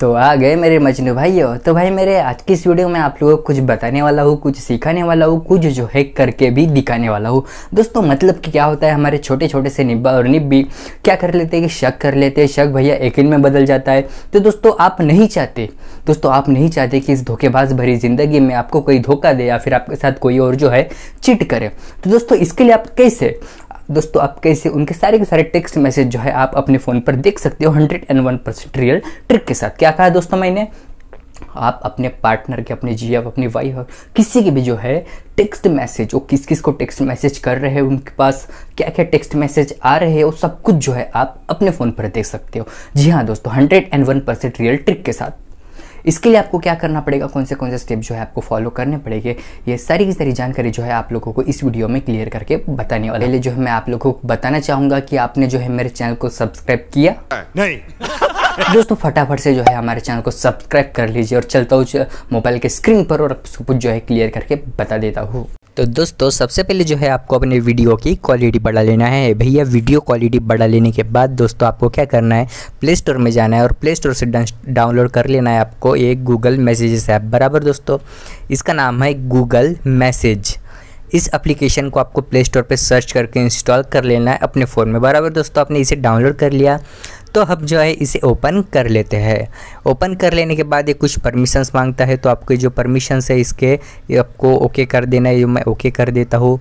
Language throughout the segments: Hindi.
तो आ गए मेरे मजनू भाइयों तो भाई मेरे आज की इस वीडियो में आप लोगों को कुछ बताने वाला हूँ कुछ सिखाने वाला हूँ कुछ जो है करके भी दिखाने वाला हूँ दोस्तों मतलब कि क्या होता है हमारे छोटे छोटे से निब्बा और निब्बी क्या कर लेते हैं कि शक कर लेते हैं शक भैया एक में बदल जाता है तो दोस्तों आप नहीं चाहते दोस्तों आप नहीं चाहते कि इस धोखेबाज भरी ज़िंदगी में आपको कोई धोखा दे या फिर आपके साथ कोई और जो है चिट करे तो दोस्तों इसके लिए आप कैसे दोस्तों आप कैसे उनके सारे के सारे टेक्स्ट मैसेज जो है आप अपने फ़ोन पर देख सकते हो hundred and one percent real trick के साथ क्या कहा दोस्तों मैंने आप अपने पार्टनर के अपने जी आप अपनी वाइफ किसी के भी जो है टेक्स्ट मैसेज वो किस किस को टेक्स्ट मैसेज कर रहे हैं उनके पास क्या क्या टेक्स्ट मैसेज आ रहे हैं वो सब कुछ जो है आप अपने फ़ोन पर देख सकते हो जी हाँ दोस्तों hundred and one percent real trick के साथ इसके लिए आपको क्या करना पड़ेगा कौन से कौन से स्टेप जो है आपको फॉलो करने पड़ेंगे ये सारी की सारी जानकारी जो है आप लोगों को इस वीडियो में क्लियर करके बताने वाले पहले जो है मैं आप लोगों को बताना चाहूंगा कि आपने जो है मेरे चैनल को सब्सक्राइब किया नहीं दोस्तों फटाफट से जो है हमारे चैनल को सब्सक्राइब कर लीजिए और चलता हूँ मोबाइल के स्क्रीन पर और सब कुछ जो है क्लियर करके बता देता हूँ तो दोस्तों सबसे पहले जो है आपको अपने वीडियो की क्वालिटी बढ़ा लेना है भैया वीडियो क्वालिटी बढ़ा लेने के बाद दोस्तों आपको क्या करना है प्ले स्टोर में जाना है और प्ले स्टोर से डाउनलोड कर लेना है आपको एक गूगल मैसेजेस ऐप बराबर दोस्तों इसका नाम है गूगल मैसेज इस एप्लीकेशन को आपको प्ले स्टोर पर सर्च करके इंस्टॉल कर लेना है अपने फ़ोन में बराबर दोस्तों आपने इसे डाउनलोड कर लिया तो हम जो है इसे ओपन कर लेते हैं ओपन कर लेने के बाद ये कुछ परमिशंस मांगता है तो आपके जो परमिशंस है इसके आपको ओके कर देना है ये मैं ओके कर देता हूँ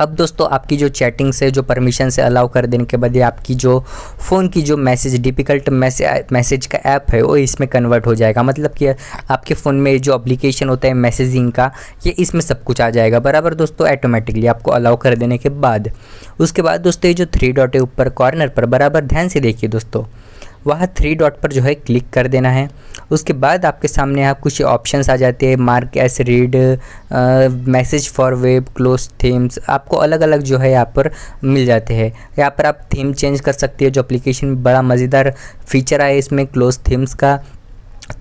अब दोस्तों आपकी जो चैटिंग से जो परमिशन से अलाउ कर देने के बाद ये आपकी जो फ़ोन की जो मैसेज डिफ़िकल्ट मैसेज मैसेज का ऐप है वो इसमें कन्वर्ट हो जाएगा मतलब कि आपके फ़ोन में जो एप्लीकेशन होता है मैसेजिंग का ये इसमें सब कुछ आ जाएगा बराबर दोस्तों ऐटोमेटिकली आपको अलाउ कर देने के बाद उसके बाद दोस्तों ये जो थ्री डॉट है ऊपर कॉर्नर पर बराबर ध्यान से देखिए दोस्तों वह थ्री डॉट पर जो है क्लिक कर देना है उसके बाद आपके सामने आप कुछ ऑप्शंस आ जाते हैं mark as read message for web close themes आपको अलग अलग जो है यहाँ पर मिल जाते हैं यहाँ पर आप थीम चेंज कर सकते हो जो एप्लीकेशन बड़ा मज़ेदार फीचर आए इसमें क्लोज थीम्स का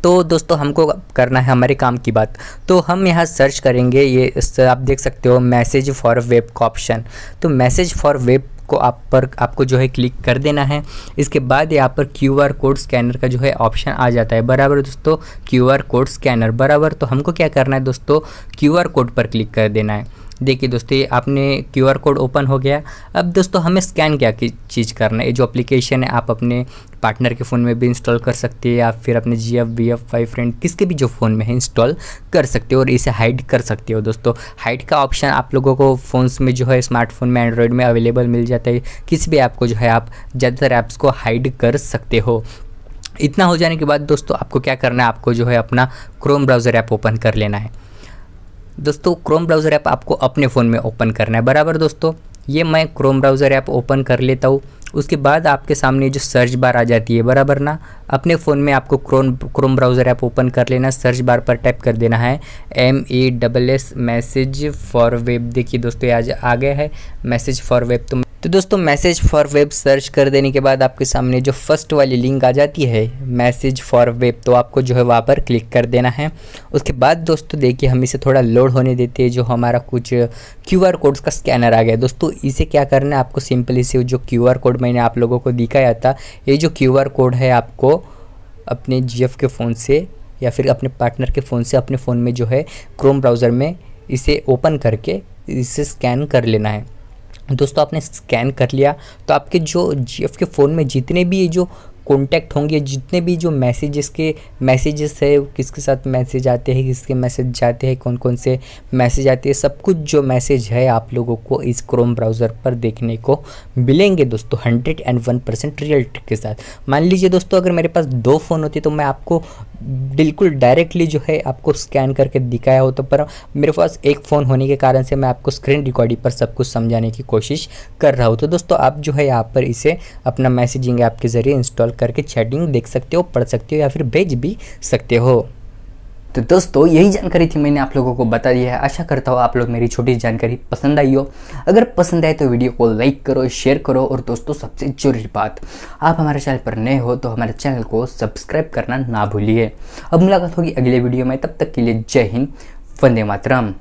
तो दोस्तों हमको करना है हमारे काम की बात तो हम यहाँ सर्च करेंगे ये आप देख सकते हो मैसेज फॉर वेब का ऑप्शन तो मैसेज फॉर वेब आपको आप पर आपको जो है क्लिक कर देना है इसके बाद यहाँ पर क्यू आर कोड स्कैनर का जो है ऑप्शन आ जाता है बराबर दोस्तों क्यू आर कोड स्कैनर बराबर तो हमको क्या करना है दोस्तों क्यू आर कोड पर क्लिक कर देना है देखिए दोस्तों ये आपने क्यू आर कोड ओपन हो गया अब दोस्तों हमें स्कैन क्या चीज़ करना है ये जो अप्लीकेशन है आप अपने पार्टनर के फ़ोन में भी इंस्टॉल कर सकते हैं या फिर अपने G F B F Y friend किसके भी जो फ़ोन में है इंस्टॉल कर सकते हो और इसे हाइड कर सकते हो दोस्तों हाइड का ऑप्शन आप लोगों को फ़ोन्स में जो है स्मार्टफोन में एंड्रॉयड में अवेलेबल मिल जाता है किसी भी ऐप को जो है आप ज़्यादातर ऐप्स को हाइड कर सकते हो इतना हो जाने के बाद दोस्तों आपको क्या करना है आपको जो है अपना क्रोम ब्राउज़र ऐप ओपन कर लेना है दोस्तों क्रोम ब्राउज़र ऐप आपको अपने फ़ोन में ओपन करना है बराबर दोस्तों ये मैं क्रोम ब्राउज़र ऐप ओपन कर लेता हूँ उसके बाद आपके सामने जो सर्च बार आ जाती है बराबर ना अपने फ़ोन में आपको chrome chrome browser app open कर लेना सर्च बार पर टाइप कर देना है M E double S message for web देखिए दोस्तों आज आ गया है मैसेज फॉर वेब तो तो दोस्तों मैसेज फॉर वेब सर्च कर देने के बाद आपके सामने जो फर्स्ट वाली लिंक आ जाती है मैसेज फॉर वेब तो आपको जो है वहाँ पर क्लिक कर देना है उसके बाद दोस्तों देखिए हम इसे थोड़ा लोड होने देते हैं जो हमारा कुछ क्यू आर कोड्स का स्कैनर आ गया दोस्तों इसे क्या करना है आपको सिंपली से जो क्यू आर कोड मैंने आप लोगों को दिखाया था ये जो क्यू आर कोड है आपको अपने जी के फ़ोन से या फिर अपने पार्टनर के फ़ोन से अपने फ़ोन में जो है क्रोम ब्राउज़र में इसे ओपन करके इसे स्कैन कर लेना है दोस्तों आपने स्कैन कर लिया तो आपके जो जी के फ़ोन में जितने भी ये जो कॉन्टैक्ट होंगे जितने भी जो मैसेजेस के मैसेजेस है किसके साथ मैसेज आते हैं किसके मैसेज जाते हैं कौन कौन से मैसेज आते हैं सब कुछ जो मैसेज है आप लोगों को इस क्रोम ब्राउज़र पर देखने को मिलेंगे दोस्तों hundred and one percent real के साथ मान लीजिए दोस्तों अगर मेरे पास दो फ़ोन होते तो मैं आपको बिल्कुल डायरेक्टली जो है आपको स्कैन करके दिखाया होता पर मेरे पास एक फ़ोन होने के कारण से मैं आपको स्क्रीन रिकॉर्डिंग पर सब कुछ समझाने की कोशिश कर रहा हूँ तो दोस्तों आप जो है यहाँ पर इसे अपना मैसेजिंग ऐप के ज़रिए इंस्टॉल करके चैटिंग देख सकते हो पढ़ सकते हो या फिर भेज भी सकते हो तो दोस्तों यही जानकारी थी मैंने आप लोगों को बता दिया है आशा करता हूँ आप लोग मेरी छोटी जानकारी पसंद आई हो अगर पसंद आए तो वीडियो को लाइक करो शेयर करो और दोस्तों सबसे जरूरी बात आप हमारे चैनल पर नए हो तो हमारे चैनल को सब्सक्राइब करना ना भूलिए अब मुलाकात होगी अगले वीडियो में तब तक के लिए जय हिंद वंदे मातरम